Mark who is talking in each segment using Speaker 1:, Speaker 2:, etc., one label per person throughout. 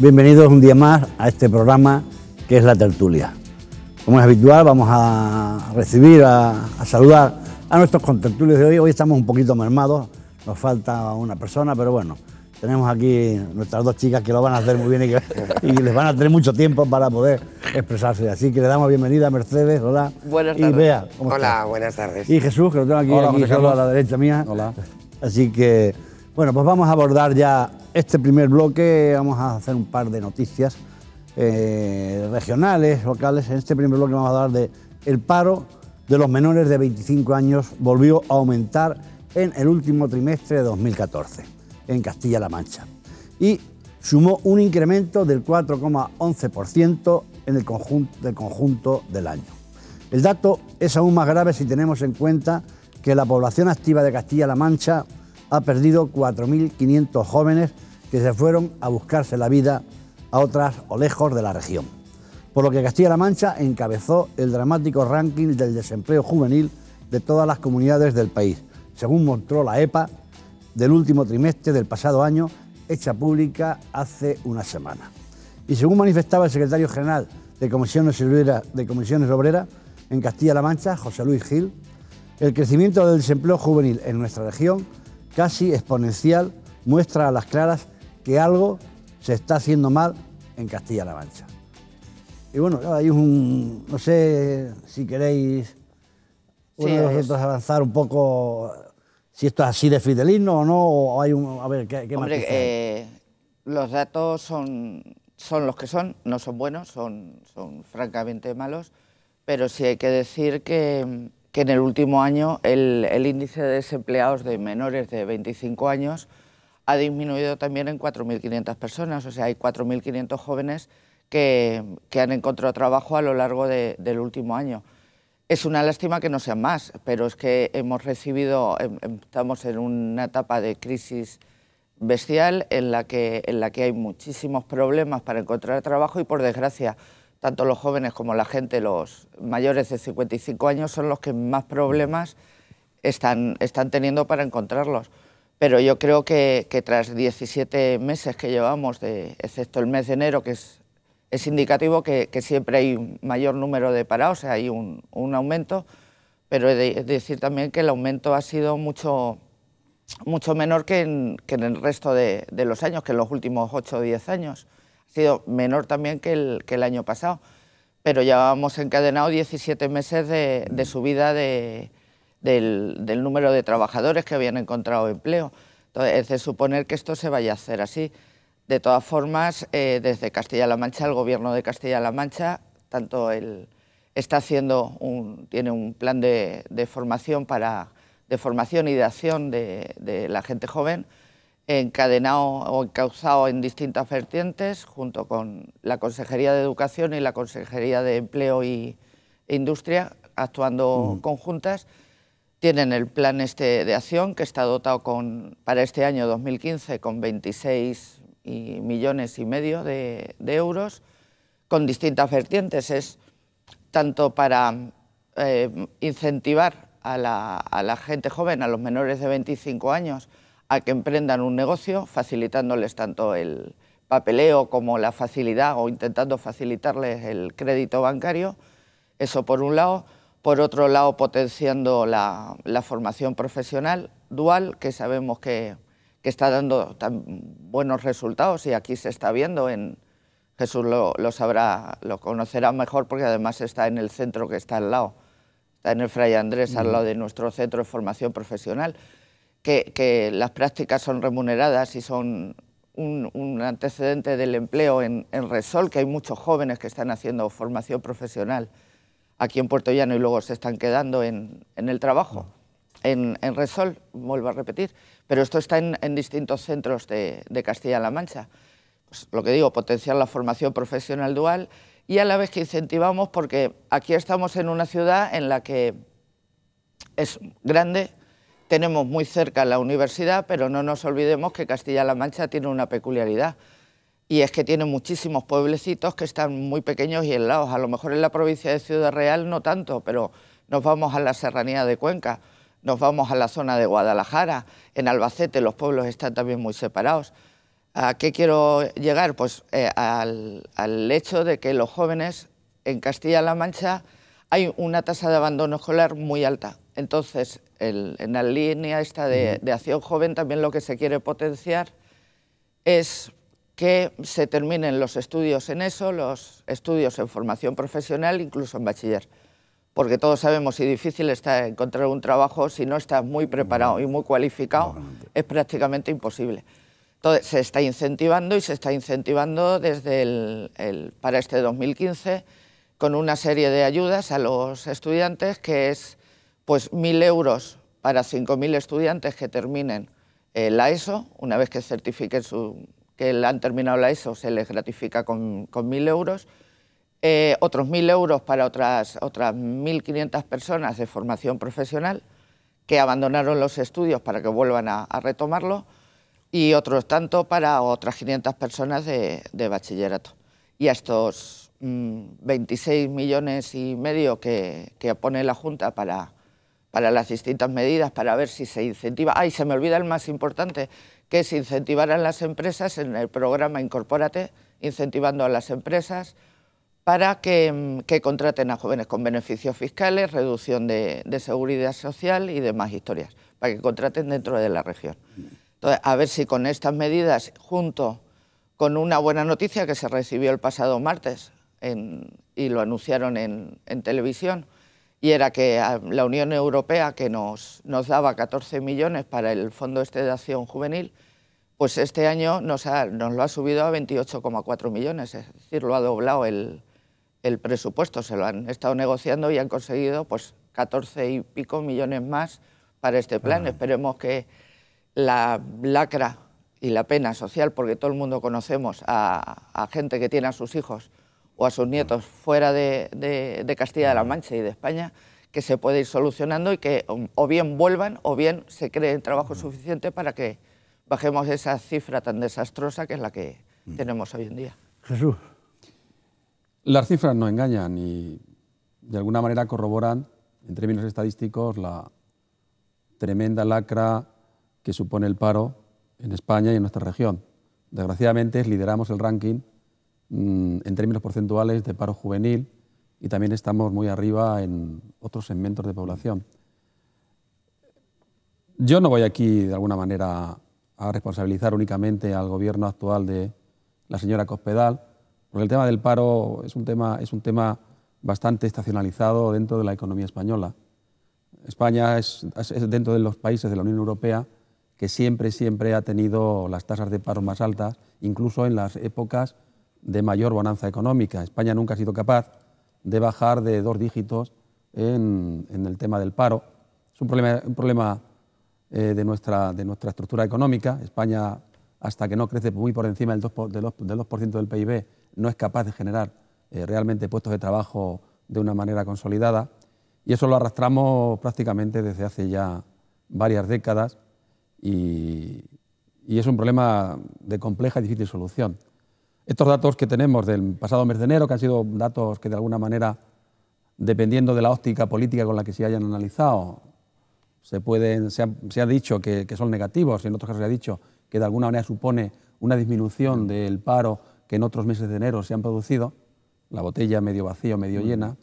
Speaker 1: Bienvenidos un día más a este programa que es La Tertulia. Como es habitual, vamos a recibir, a, saludar a nuestros contertulios de hoy. Hoy estamos un poquito mermados, nos falta una persona, pero bueno, tenemos aquí nuestras dos chicas que lo van a hacer muy bien y, les van a tener mucho tiempo para poder expresarse. Así que le damos bienvenida a Mercedes, hola. Buenas tardes. Y Hola,
Speaker 2: buenas tardes. Y Jesús, que
Speaker 1: lo tengo aquí, aquí a la derecha mía. Hola. Así que bueno, pues vamos a abordar ya este primer bloque, vamos a hacer un par de noticias eh, regionales, locales. En este primer bloque vamos a hablar de el paro de los menores de 25 años volvió a aumentar en el último trimestre de 2014 en Castilla-La Mancha y sumó un incremento del 4,11% en el conjunto del año. El dato es aún más grave si tenemos en cuenta que la población activa de Castilla-La Mancha ha perdido 4.500 jóvenes que se fueron a buscarse la vida a otras o lejos de la región. Por lo que Castilla-La Mancha encabezó el dramático ranking del desempleo juvenil de todas las comunidades del país, según mostró la EPA del último trimestre del pasado año, hecha pública hace una semana. Y según manifestaba el secretario general de Comisiones Obreras, de Comisiones Obreras en Castilla-La Mancha, José Luis Gil, el crecimiento del desempleo juvenil en nuestra región casi exponencial muestra a las claras que algo se está haciendo mal en Castilla-La Mancha. Y bueno, hay un, no sé si queréis uno avanzar un poco, si esto es así de fidelismo o no, o hay un, a ver, ¿qué, qué
Speaker 3: eh, los datos son, son los que son, no son buenos, son, son francamente malos, pero sí hay que decir que que en el último año el, índice de desempleados de menores de 25 años ha disminuido también en 4.500 personas, o sea, hay 4.500 jóvenes que, han encontrado trabajo a lo largo del último año. Es una lástima que no sean más, pero es que hemos recibido, em, em, estamos en una etapa de crisis bestial en la que, en la que hay muchísimos problemas para encontrar trabajo y, por desgracia, tanto los jóvenes como la gente, los mayores de 55 años, son los que más problemas están, teniendo para encontrarlos. Pero yo creo que, tras 17 meses que llevamos, excepto el mes de enero, que es, indicativo que, siempre hay un mayor número de parados, hay un, aumento, pero he de, decir también que el aumento ha sido mucho, menor que en, el resto de, de los años, que en los últimos 8 o 10 años sido menor también que el, que el año pasado, pero ya hemos encadenado 17 meses de, subida del, número de trabajadores que habían encontrado empleo. Entonces, es de suponer que esto se vaya a hacer así. De todas formas, eh, desde Castilla-La Mancha, el gobierno de Castilla-La Mancha, tanto el, está haciendo un, tiene un plan de, formación para de formación y de acción de la gente joven encadenado o encauzado en distintas vertientes, junto con la Consejería de Educación y la Consejería de Empleo y Industria, actuando mm. conjuntas. Tienen el plan este de acción que está dotado para este año 2015 con 26 millones y medio de, euros, con distintas vertientes. Es tanto para eh, incentivar a la gente joven, a los menores de 25 años, a que emprendan un negocio, facilitándoles tanto el papeleo como la facilidad o intentando facilitarles el crédito bancario. Eso por un lado. Por otro lado, potenciando la, formación profesional dual, que sabemos que, está dando tan buenos resultados y aquí se está viendo. En, Jesús lo, sabrá, lo conocerá mejor porque además está en el centro que está al lado. Está en el Fray Andrés, al lado de nuestro centro de formación profesional que, las prácticas son remuneradas y son un, antecedente del empleo en, Resol, que hay muchos jóvenes que están haciendo formación profesional aquí en Puerto Llano y luego se están quedando en, el trabajo. En, Resol, vuelvo a repetir, pero esto está en, distintos centros de, Castilla-La Mancha. Pues lo que digo, potenciar la formación profesional dual y a la vez que incentivamos porque aquí estamos en una ciudad en la que es grande, tenemos muy cerca la universidad, pero no nos olvidemos que Castilla-La Mancha tiene una peculiaridad y es que tiene muchísimos pueblecitos que están muy pequeños y helados. A lo mejor en la provincia de Ciudad Real no tanto, pero nos vamos a la serranía de Cuenca, nos vamos a la zona de Guadalajara, en Albacete los pueblos están también muy separados. ¿A qué quiero llegar? Pues eh, al, al hecho de que los jóvenes en Castilla-La Mancha hay una tasa de abandono escolar muy alta, entonces, en la línea esta de, acción joven también lo que se quiere potenciar es que se terminen los estudios en eso, los estudios en formación profesional, incluso en bachiller. Porque todos sabemos si difícil está encontrar un trabajo si no estás muy preparado y muy cualificado, es prácticamente imposible. Entonces, se está incentivando y se está incentivando desde el, para este 2015 con una serie de ayudas a los estudiantes que es pues 1.000 euros para 5.000 estudiantes que terminen eh, la ESO, una vez que certifiquen su, que han terminado la ESO se les gratifica con, con 1.000 euros, eh, otros 1.000 euros para otras, otras 1.500 personas de formación profesional que abandonaron los estudios para que vuelvan a, retomarlo y otros tanto para otras 500 personas de, bachillerato. Y a estos 26 mm, millones y medio que pone la Junta para, para las distintas medidas, para ver si se incentiva. Ay, se me olvida el más importante, que es incentivar a las empresas en el programa Incorpórate, incentivando a las empresas para que, mm, contraten a jóvenes con beneficios fiscales, reducción de, seguridad social y demás historias, para que contraten dentro de la región. Entonces, a ver si con estas medidas, junto con una buena noticia que se recibió el pasado martes y lo anunciaron en televisión, y era que ah, la Unión Europea, que nos, nos daba 14 millones para el Fondo este de Acción Juvenil, pues este año nos, lo ha subido a 28,4 millones, es decir, lo ha doblado el, presupuesto, se lo han estado negociando y han conseguido pues 14 y pico millones más para este plan. Ah. Esperemos que la lacra y la pena social, porque todo el mundo conocemos a gente que tiene a sus hijos o a sus nietos fuera de, Castilla de Castilla-La Mancha y de España, que se puede ir solucionando y que um, o bien vuelvan o bien se cree el trabajo suficiente para que bajemos esa cifra tan desastrosa que es la que mm. tenemos hoy en día.
Speaker 4: Jesús. Las cifras no engañan y de alguna manera corroboran en términos estadísticos la tremenda lacra que supone el paro en España y en nuestra región. Desgraciadamente lideramos el ranking Mm, en términos porcentuales de paro juvenil y también estamos muy arriba en otros segmentos de población. Yo no voy aquí de alguna manera a responsabilizar únicamente al gobierno actual de la señora Cospedal, porque el tema del paro es un tema, es un tema bastante estacionalizado dentro de la economía española. España es, es dentro de los países de la Unión Europea que siempre, siempre ha tenido las tasas de paro más altas, incluso en las épocas de mayor bonanza económica. España nunca ha sido capaz de bajar de dos dígitos en, el tema del paro. Es un problema, eh, de, nuestra, estructura económica. España, hasta que no crece muy por encima del 2%, del del, PIB, no es capaz de generar eh, realmente puestos de trabajo de una manera consolidada. Y eso lo arrastramos prácticamente desde hace ya varias décadas y es un problema de compleja y difícil solución. Estos datos que tenemos del pasado mes de enero, que han sido datos que de alguna manera, dependiendo de la óptica política con la que se hayan analizado, se, pueden, se, ha, dicho que, son negativos y en otros casos se ha dicho que de alguna manera supone una disminución del paro que en otros meses de enero se han producido, la botella medio vacío, medio llena,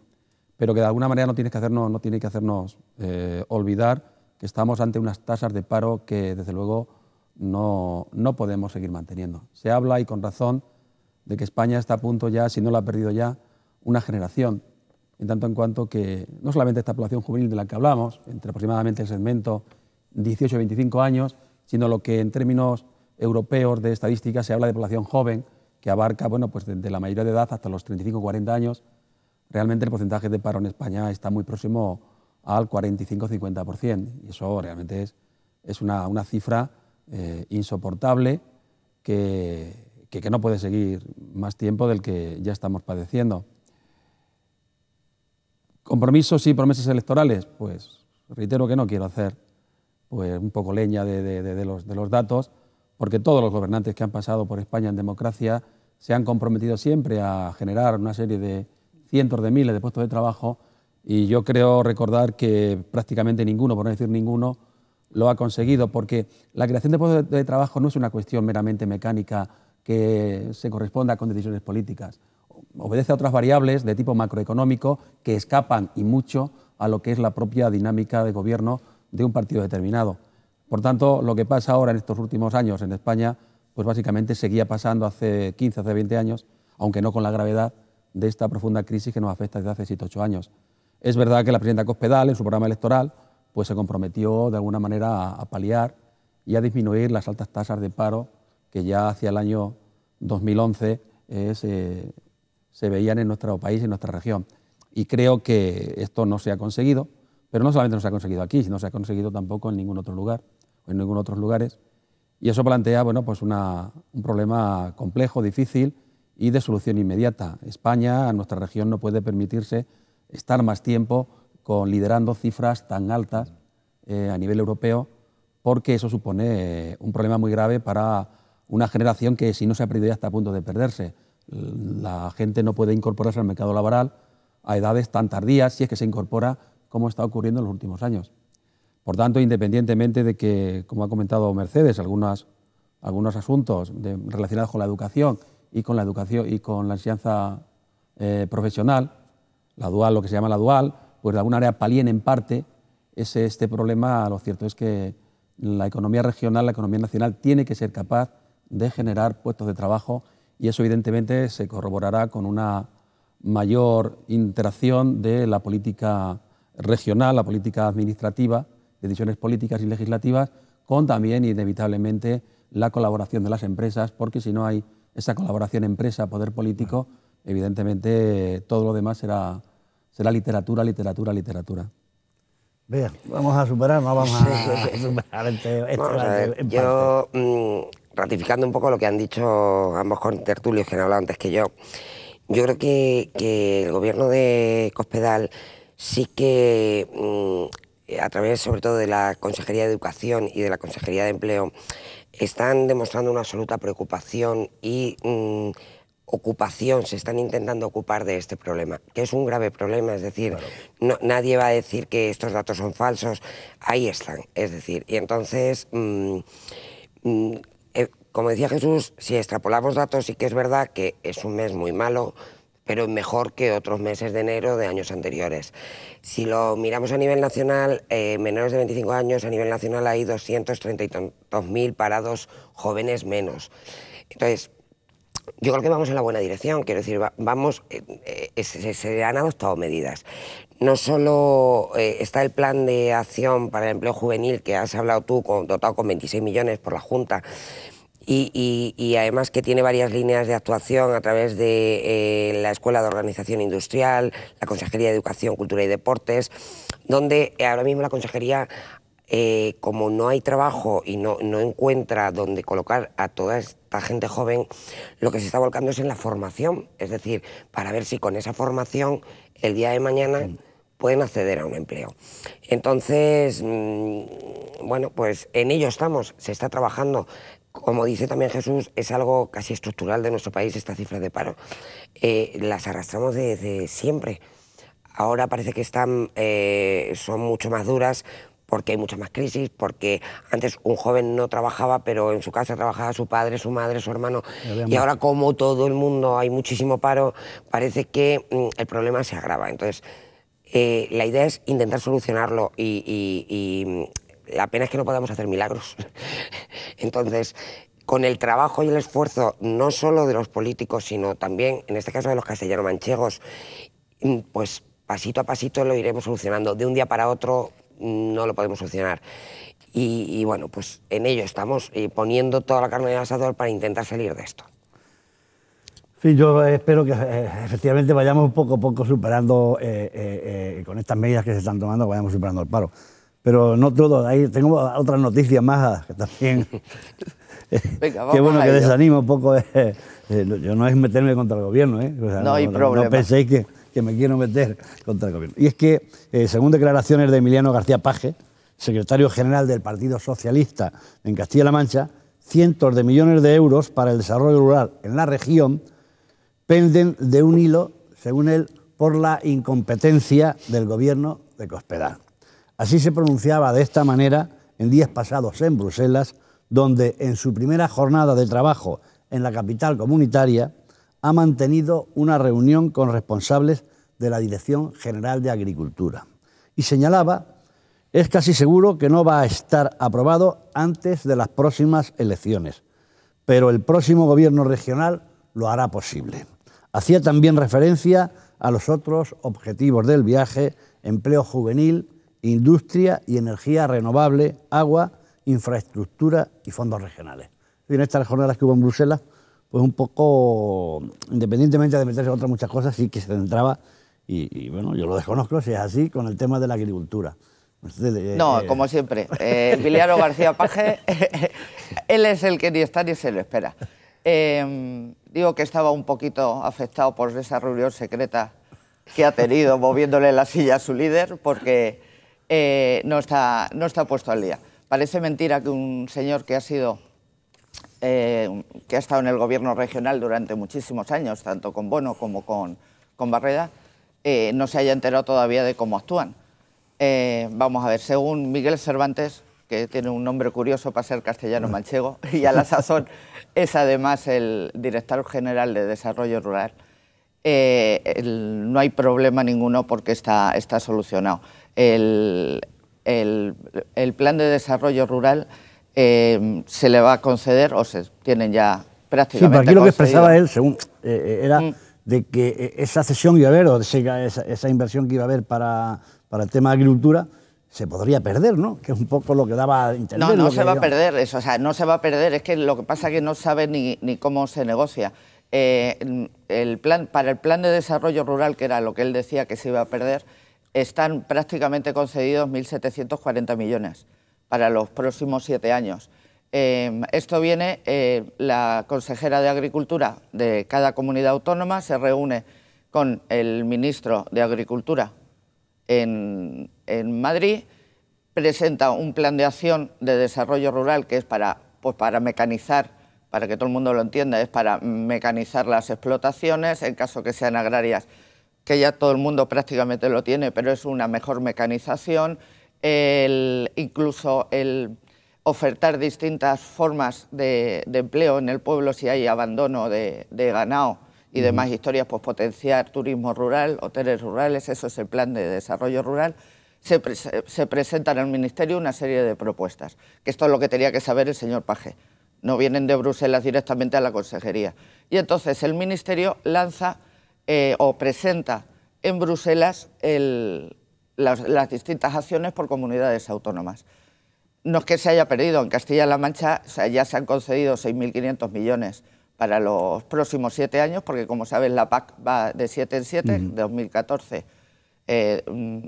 Speaker 4: pero que de alguna manera no tiene que hacernos, no tiene que hacernos eh, olvidar que estamos ante unas tasas de paro que desde luego no podemos seguir manteniendo. Se habla y con razón de que España está a punto ya, si no la ha perdido ya, una generación, en tanto en cuanto que no solamente esta población juvenil de la que hablamos, entre aproximadamente el segmento 18 y 25 años, sino lo que en términos europeos de estadística se habla de población joven, que abarca bueno, pues desde la mayoría de edad hasta los 35 40 años, realmente el porcentaje de paro en España está muy próximo al 45-50%, y eso realmente es, es una, cifra eh, insoportable que que, no puede seguir más tiempo del que ya estamos padeciendo. ¿Compromisos y promesas electorales? Pues reitero que no quiero hacer pues, un poco leña de, los, de, los, datos, porque todos los gobernantes que han pasado por España en democracia se han comprometido siempre a generar una serie de cientos de miles de puestos de trabajo y yo creo recordar que prácticamente ninguno, por no decir ninguno, lo ha conseguido, porque la creación de puestos de trabajo no es una cuestión meramente mecánica que se corresponda con decisiones políticas. Obedece a otras variables de tipo macroeconómico que escapan y mucho a lo que es la propia dinámica de gobierno de un partido determinado. Por tanto, lo que pasa ahora en estos últimos años en España, pues básicamente seguía pasando hace 15, hace 20 años, aunque no con la gravedad de esta profunda crisis que nos afecta desde hace 7, 8 años. Es verdad que la presidenta Cospedal, en su programa electoral, pues se comprometió de alguna manera a, a paliar y a disminuir las altas tasas de paro que ya hacia el año 2011 eh, se, veían en nuestro país, y en nuestra región. Y creo que esto no se ha conseguido, pero no solamente no se ha conseguido aquí, sino se ha conseguido tampoco en ningún otro lugar, o en ningún otros lugares. Y eso plantea bueno, pues un problema complejo, difícil y de solución inmediata. España, nuestra región, no puede permitirse estar más tiempo con, liderando cifras tan altas eh, a nivel europeo, porque eso supone eh, un problema muy grave para una generación que si no se ha perdido ya está a punto de perderse. La gente no puede incorporarse al mercado laboral a edades tan tardías, si es que se incorpora, como está ocurriendo en los últimos años. Por tanto, independientemente de que, como ha comentado Mercedes, algunas, algunos asuntos relacionados con la educación y con la educación y con la enseñanza eh, profesional, la dual, lo que se llama la dual, pues de alguna manera palíen en parte este problema, lo cierto es que la economía regional, la economía nacional, tiene que ser capaz de generar puestos de trabajo y eso evidentemente se corroborará con una mayor interacción de la política regional, la política administrativa, decisiones políticas y legislativas, con también inevitablemente la colaboración de las empresas, porque si no hay esa colaboración empresa-poder político, evidentemente todo lo demás será, será literatura, literatura, literatura. Vea, vamos a superar, no vamos a, superar este, este Yo,
Speaker 2: mm, ratificando un poco lo que han dicho ambos con tertulios que han hablado antes que yo, yo creo que, el gobierno de Cospedal sí que, mm, a través sobre todo de la Consejería de Educación y de la Consejería de Empleo, están demostrando una absoluta preocupación y mm, ocupación, se están intentando ocupar de este problema, que es un grave problema, es decir, nadie va a decir que estos datos son falsos, ahí están, es decir, y entonces... Mm, como decía Jesús, si extrapolamos datos, sí que es verdad que es un mes muy malo, pero mejor que otros meses de enero de años anteriores. Si lo miramos a nivel nacional, eh, menores de 25 años, a nivel nacional hay 232.000 parados jóvenes menos. Entonces, yo creo que vamos en la buena dirección, quiero decir, vamos, eh, eh, se, han adoptado medidas. No solo está el plan de acción para el empleo juvenil que has hablado tú, dotado con 26 millones por la Junta, y, además que tiene varias líneas de actuación a través de eh, la Escuela de Organización Industrial, la Consejería de Educación, Cultura y Deportes, donde eh, ahora mismo la Consejería, eh, como no hay trabajo y no, encuentra dónde colocar a toda esta gente joven, lo que se está volcando es en la formación, es decir, para ver si con esa formación el día de mañana pueden acceder a un empleo. Entonces, mm, bueno, pues en ello estamos, se está trabajando como dice también Jesús, es algo casi estructural de nuestro país estas cifras de paro. Eh, las arrastramos desde siempre. Ahora parece que están, eh, son mucho más duras porque hay mucha más crisis, porque antes un joven no trabajaba, pero en su casa trabajaba su padre, su madre, su hermano. Y ahora como todo el mundo hay muchísimo paro, parece que mm, el problema se agrava. Entonces, eh, la idea es intentar solucionarlo y, y mm, la pena es que no podamos hacer milagros. Entonces, con el trabajo y el esfuerzo no solo de los políticos, sino también, en este caso, de los castellano-manchegos, mm, pues pasito a pasito lo iremos solucionando. De un día para otro mm, no lo podemos solucionar. Y, bueno, pues en ello estamos eh, poniendo toda la carne en el asador para intentar salir de esto.
Speaker 1: Sí, yo espero que eh, efectivamente vayamos poco a poco superando, eh, con estas medidas que se están tomando, vayamos superando el paro pero no todo. Ahí tengo otras noticias más ah, que también. Venga, vamos Qué bueno que desanimo un poco. Eh. Eh, yo no es meterme contra el gobierno, ¿eh? no, hay problema. No penséis que, me quiero meter contra el gobierno. Y es que, eh, según declaraciones de Emiliano García Paje, secretario general del Partido Socialista en Castilla-La Mancha, cientos de millones de euros para el desarrollo rural en la región penden de un hilo, según él, por la incompetencia del gobierno de Cospedal. Así se pronunciaba de esta manera en días pasados en Bruselas, donde en su primera jornada de trabajo en la capital comunitaria ha mantenido una reunión con responsables de la Dirección General de Agricultura. Y señalaba, es casi seguro que no va a estar aprobado antes de las próximas elecciones, pero el próximo gobierno regional lo hará posible. Hacía también referencia a los otros objetivos del viaje, empleo juvenil, industria y energía renovable, agua, infraestructura y fondos regionales. Y en estas jornadas que hubo en Bruselas, pues un poco, independientemente de meterse en otras muchas cosas, sí que se centraba, y, bueno, yo lo desconozco si es así, con el tema de la agricultura. Eh, no, eh, como
Speaker 3: siempre. Eh, García Paje, él es el que ni está ni se lo espera. Em, digo que estaba un poquito afectado por esa reunión secreta que ha tenido moviéndole la silla a su líder, porque eh, no, está, no está puesto al día. Parece mentira que un señor que ha sido eh, que ha estado en el gobierno regional durante muchísimos años, tanto con Bono como con, Barreda, eh, no se haya enterado todavía de cómo actúan. vamos a ver, según Miguel Cervantes, que tiene un nombre curioso para ser castellano manchego, y a la sazón es además el director general de Desarrollo Rural, eh, no hay problema ninguno porque está, está solucionado. El, plan de desarrollo rural eh, se le va a conceder o se tienen ya prácticamente. Sí, pero aquí lo que expresaba él,
Speaker 1: según eh, era mm. de que esa cesión iba a haber o esa, esa inversión que iba a haber para, el tema de agricultura se podría perder, ¿no? Que es un poco lo que daba No, no se va a perder
Speaker 3: eso, o sea, no se va a perder, es que lo que pasa es que no sabe ni cómo se negocia. Eh, el plan, para el plan de desarrollo rural, que era lo que él decía que se iba a perder, están prácticamente concedidos 1.740 millones para los próximos siete años. Eh, esto viene, eh, la consejera de Agricultura de cada comunidad autónoma se reúne con el ministro de Agricultura en, Madrid, presenta un plan de acción de desarrollo rural que es para, pues, para mecanizar para que todo el mundo lo entienda, es para mecanizar las explotaciones, en caso que sean agrarias, que ya todo el mundo prácticamente lo tiene, pero es una mejor mecanización, incluso el ofertar distintas formas de, empleo en el pueblo si hay abandono de, ganado y demás historias, pues potenciar turismo rural, hoteles rurales, eso es el plan de desarrollo rural. Se, se presentan al Ministerio una serie de propuestas, que esto es lo que tenía que saber el señor Paje no vienen de Bruselas directamente a la consejería. Y entonces el Ministerio lanza eh, o presenta en Bruselas las, distintas acciones por comunidades autónomas. No es que se haya perdido, en Castilla-La Mancha ya se han concedido 6.500 millones para los próximos siete años, porque como saben la PAC va de siete en siete, de 2014, eh,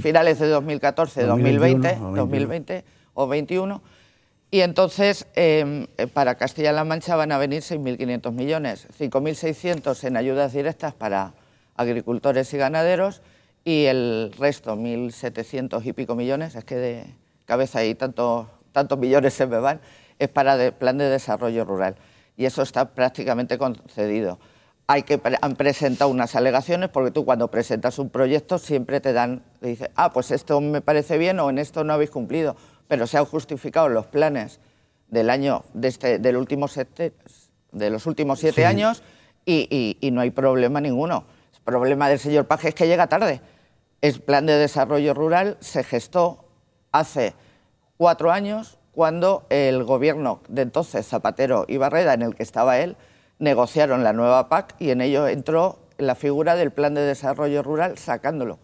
Speaker 3: finales de 2014, 2020, 2020 o 21 y entonces, em, eh, para Castilla-La Mancha van a venir 6.500 millones, 5.600 en ayudas directas para agricultores y ganaderos y el resto, 1.700 y pico millones, es que de cabeza y tantos, tantos millones se me van, es para el plan de desarrollo rural. Y eso está prácticamente concedido. Hay que, han presentado unas alegaciones porque tú cuando presentas un proyecto siempre te dan, te dicen, ah, pues esto me parece bien o en esto no habéis cumplido pero se han justificado los planes del año de este, del último de los últimos siete años y, no hay problema ninguno. El problema del señor Paje es que llega tarde. El plan de desarrollo rural se gestó hace cuatro años cuando el gobierno de entonces, Zapatero y Barreda, en el que estaba él, negociaron la nueva PAC y en ello entró la figura del plan de desarrollo rural sacándolo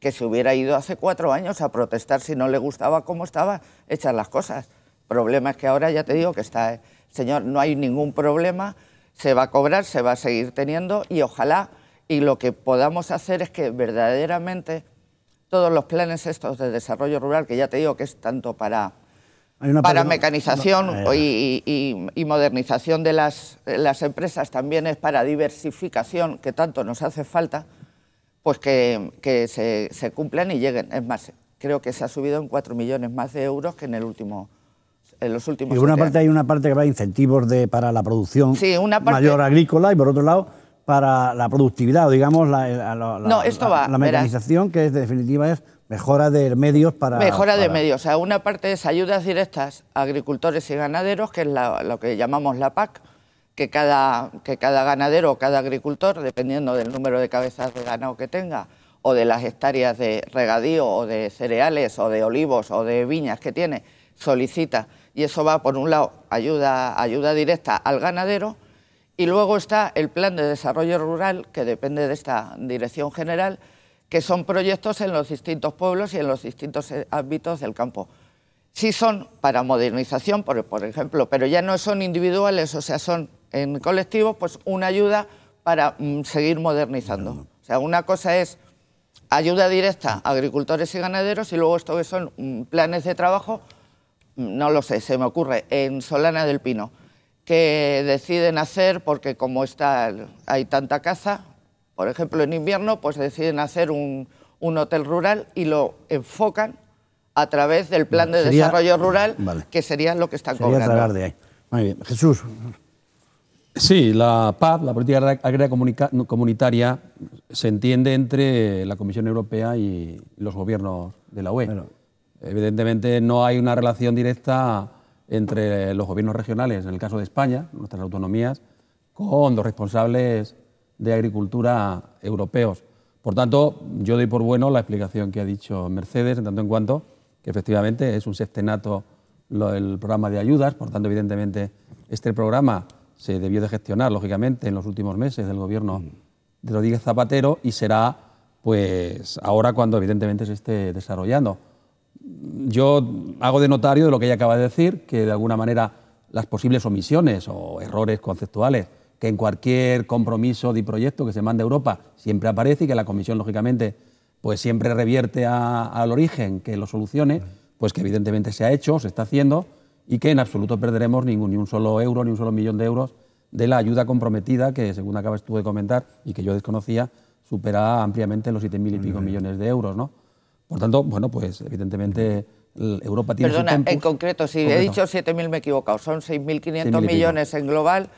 Speaker 3: que se hubiera ido hace cuatro años a protestar si no le gustaba cómo estaban hechas las cosas. El problema es que ahora ya te digo que está, eh, señor, no hay ningún problema, se va a cobrar, se va a seguir teniendo y ojalá, y lo que podamos hacer es que verdaderamente todos los planes estos de desarrollo rural, que ya te digo que es tanto para,
Speaker 1: para mecanización
Speaker 3: eh. y, modernización de las empresas, también es para diversificación, que tanto nos hace falta, pues que, se, se, cumplan y lleguen. Es más, creo que se ha subido en 4 millones más de euros que en el último en los últimos. Y una parte hay
Speaker 1: una parte que va a incentivos de para la producción sí, una mayor agrícola y por otro lado para la productividad o digamos la, la,
Speaker 3: mecanización
Speaker 1: que es definitiva es mejora de medios para mejora de medios.
Speaker 3: O sea, una parte es ayudas directas a agricultores y ganaderos que es lo que llamamos la PAC que cada, que cada ganadero o cada agricultor, dependiendo del número de cabezas de ganado que tenga, o de las hectáreas de regadío o de cereales o de olivos o de viñas que tiene, solicita. Y eso va, por un lado, ayuda, ayuda directa al ganadero y luego está el Plan de Desarrollo Rural, que depende de esta Dirección General, que son proyectos en los distintos pueblos y en los distintos eh, ámbitos del campo. Sí son para modernización, por ejemplo, pero ya no son individuales, o sea, son en colectivo, pues una ayuda para mm, seguir modernizando. O sea, una cosa es ayuda directa a agricultores y ganaderos y luego esto que son mm, planes de trabajo, mm, no lo sé, se me ocurre, en Solana del Pino, que deciden hacer, porque como está, hay tanta caza, por ejemplo, en invierno, pues deciden hacer un, hotel rural y lo enfocan a través del plan de desarrollo rural, que sería lo que están sería
Speaker 4: de ahí. Muy bien. Jesús, Sí, la paz, la Política Agraria Comunitaria, se entiende entre la Comisión Europea y los gobiernos de la UE. Evidentemente no hay una relación directa entre los gobiernos regionales, en el caso de España, nuestras autonomías, con los responsables de agricultura europeos. Por tanto, yo doy por bueno la explicación que ha dicho Mercedes, en tanto en cuanto que efectivamente es un sextenato el programa de ayudas, por tanto, evidentemente, este programa se debió de gestionar, lógicamente, en los últimos meses del gobierno de mm. Rodríguez Zapatero y será pues ahora cuando evidentemente se esté desarrollando. Yo hago de notario de lo que ella acaba de decir, que de alguna manera las posibles omisiones o errores conceptuales que en cualquier compromiso de proyecto que se manda a Europa siempre aparece y que la Comisión, lógicamente, pues siempre revierte al origen que lo solucione, mm. pues que evidentemente se ha hecho, se está haciendo, y que en absoluto perderemos ningún, ni un solo euro, ni un solo millón de euros de la ayuda comprometida, que según acabas tú de comentar y que yo desconocía, supera ampliamente los 7.000 y pico millones de euros. ¿no? Por tanto, bueno, pues evidentemente... Europa tiene Perdona, en concreto, si he dicho
Speaker 3: 7.000 me he equivocado, son 6.500 millones en global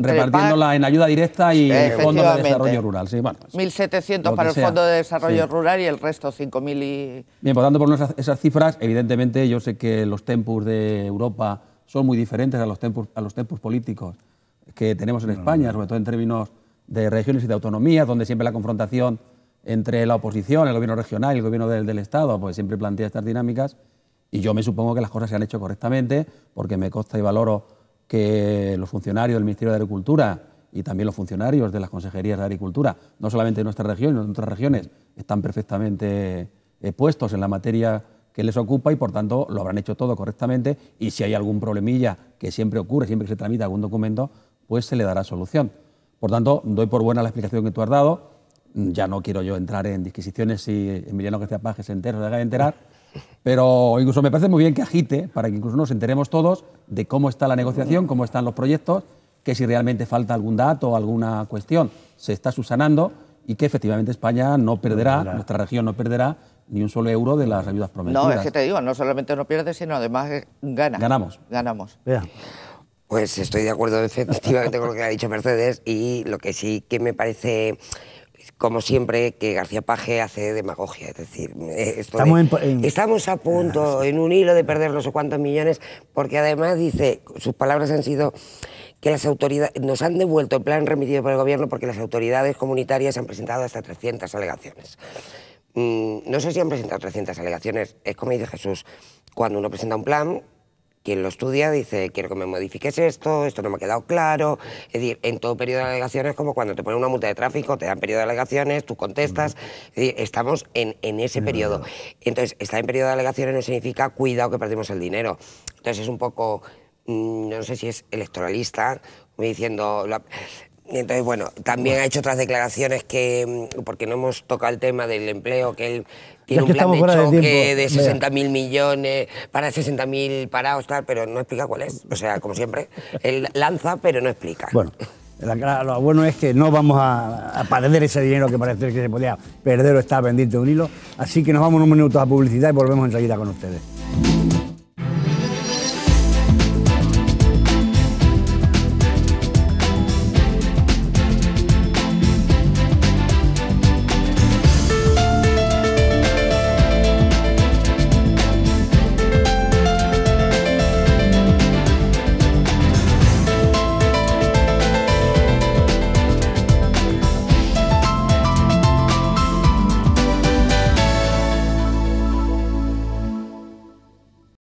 Speaker 4: repartiéndola en ayuda directa y Fondo de Desarrollo Rural.
Speaker 3: 1.700 para el Fondo de Desarrollo Rural y el resto 5.000 y...
Speaker 4: Bien, pues por por esas, esas cifras, evidentemente yo sé que los tempos de Europa son muy diferentes a los tempos a los políticos que tenemos en España, sobre todo en términos de regiones y de autonomías, donde siempre la confrontación entre la oposición, el gobierno regional y el gobierno del, del Estado, pues siempre plantea estas dinámicas. Y yo me supongo que las cosas se han hecho correctamente, porque me consta y valoro que los funcionarios del Ministerio de Agricultura y también los funcionarios de las consejerías de Agricultura, no solamente de nuestra región, sino de otras regiones, están perfectamente eh, puestos en la materia que les ocupa y por tanto lo habrán hecho todo correctamente y si hay algún problemilla que siempre ocurre, siempre que se tramita algún documento, pues se le dará solución. Por tanto, doy por buena la explicación que tú has dado, ya no quiero yo entrar en disquisiciones si Emiliano García Paje se entera o se haga enterar, pero incluso me parece muy bien que agite para que incluso nos enteremos todos de cómo está la negociación, cómo están los proyectos, que si realmente falta algún dato o alguna cuestión se está subsanando y que efectivamente España no perderá, nuestra región no perderá ni un solo euro de las ayudas prometidas. No, es que te
Speaker 3: digo, no solamente no pierde, sino además gana. Ganamos. Ganamos.
Speaker 4: Pues estoy de acuerdo efectivamente con lo que ha dicho
Speaker 2: Mercedes y lo que sí que me parece como siempre, que García Page hace demagogia. Es decir, eh, estamos, estamos a punto, en un hilo, de perder no sé cuántos millones, porque además dice, sus palabras han sido que las autoridades nos han devuelto el plan remitido por el gobierno porque las autoridades comunitarias han presentado hasta 300 alegaciones. Mm, no sé si han presentado 300 alegaciones, es como dice Jesús, cuando uno presenta un plan, quien lo estudia dice, quiero que me modifiques esto, esto no me ha quedado claro. Es decir, en todo periodo de alegaciones, como cuando te ponen una multa de tráfico, te dan periodo de alegaciones, tú contestas. Es estamos en, ese periodo. Entonces, estar en periodo de alegaciones no significa cuidado que perdimos el dinero. Entonces, es un poco, mm, no sé si es electoralista, diciendo, entonces, bueno, también ha hecho otras declaraciones que, mm, porque no hemos tocado el tema del empleo, que él tiene un plan de choque de, 60.000 millones para 60.000 parados, tal, pero no explica cuál es. O sea, como siempre, él lanza, pero no explica.
Speaker 1: Bueno, lo bueno es que no vamos a, perder ese dinero que parece que se podía perder o está pendiente de un hilo. Así que nos vamos unos minutos a publicidad y volvemos enseguida con ustedes.